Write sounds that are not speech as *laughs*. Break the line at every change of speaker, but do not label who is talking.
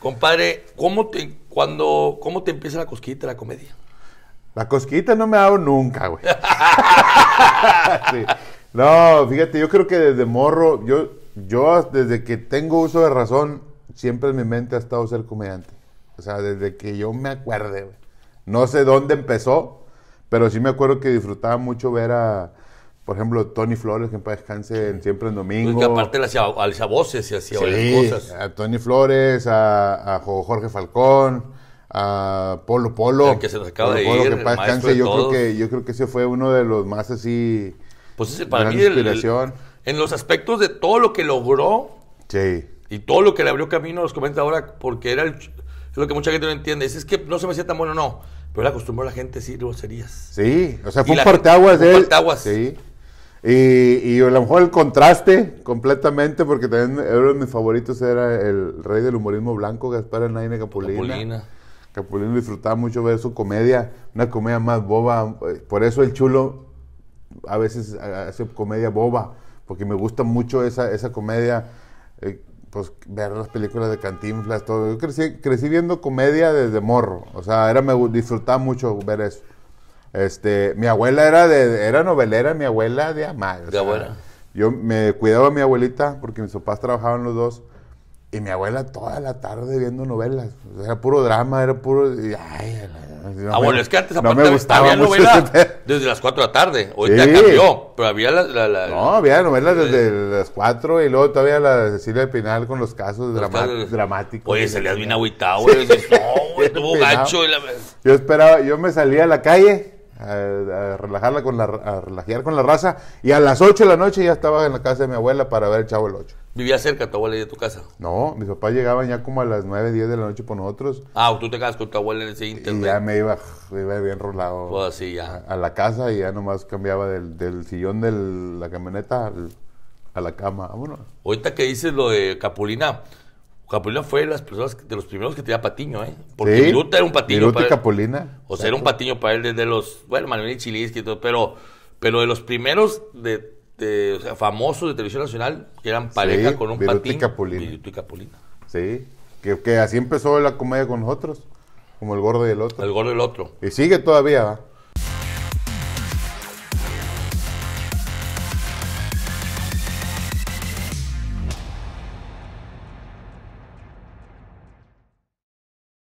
Compadre, ¿cómo te, cuando, ¿cómo te empieza la cosquita la comedia?
La cosquillita no me hago nunca, güey. *laughs* No, fíjate, yo creo que desde morro, yo, yo desde que tengo uso de razón, siempre en mi mente ha estado ser comediante. O sea, desde que yo me acuerde, No sé dónde empezó, pero sí me acuerdo que disfrutaba mucho ver a, por ejemplo, Tony Flores, que en paz descanse siempre en pues domingo. aparte
le hacía, y hacía sí, A
Tony Flores, a, Jorge Falcón, a Polo Polo. que se nos acaba de ir, yo creo que, yo creo que ese fue uno de los más así. Pues ese, para mí, inspiración.
en los aspectos de todo lo que logró.
Sí. Y
todo lo que le abrió camino, los comenta ahora, porque era lo que mucha gente no entiende. Es, es que no se me hacía tan bueno, no. Pero la acostumbró a la gente sí, decir serías. Sí, o sea, fue un parteaguas de él.
Sí. Y, y, a lo mejor el contraste completamente, porque también uno de mis favoritos era el rey del humorismo blanco, Gaspar Anaine Capulina. Capulina. disfrutaba mucho ver su comedia, una comedia más boba. Eh, por eso el chulo a veces hace comedia boba, porque me gusta mucho esa, esa comedia. Eh, pues ver las películas de Cantinflas, todo. Yo crecí, crecí viendo comedia desde morro. O sea, era, me disfrutaba mucho ver eso. Este, mi abuela era de, era novelera, mi abuela de amar. Yo me cuidaba a mi abuelita porque mis papás trabajaban los dos. Y mi abuela toda la tarde viendo novelas. era puro drama, era puro. es que antes gustaba había novelas desde las 4 de la tarde. Hoy pero
había No,
había novelas desde las 4 y luego todavía la de Cecilia Pinal con los casos dramáticos. Oye, salías bien agüitado, güey.
No, güey, tuvo gancho.
Yo esperaba, yo me salía a la calle a, relajarla con la, a con la raza. Y a las 8 de la noche ya estaba en la casa de mi abuela para ver el chavo el 8.
¿Vivía cerca tu abuela y de tu casa?
No, mis papás llegaban ya como a las 9, 10 de la noche por nosotros.
Ah, tú te quedas con tu abuela en ese internet.
Y ya me iba, bien rolado así pues ya. A, la casa y ya nomás cambiaba del, del sillón de la camioneta a la cama.
Ahorita que dices lo de Capulina Capulina fue de las personas de los primeros que tenía patiño, ¿eh? Porque sí, era un patiño. Viruta y Capulina. O sea, era un patiño para él desde los. Bueno, Manuel Chilinsky y todo, pero, pero de los primeros de, famosos de televisión nacional que eran pareja con un Patiño. patín. Y
Capulina. y Capulina. Sí, que, así empezó la comedia con nosotros. Como el gordo y el otro. El gordo y el otro. Y sigue todavía, ¿ah?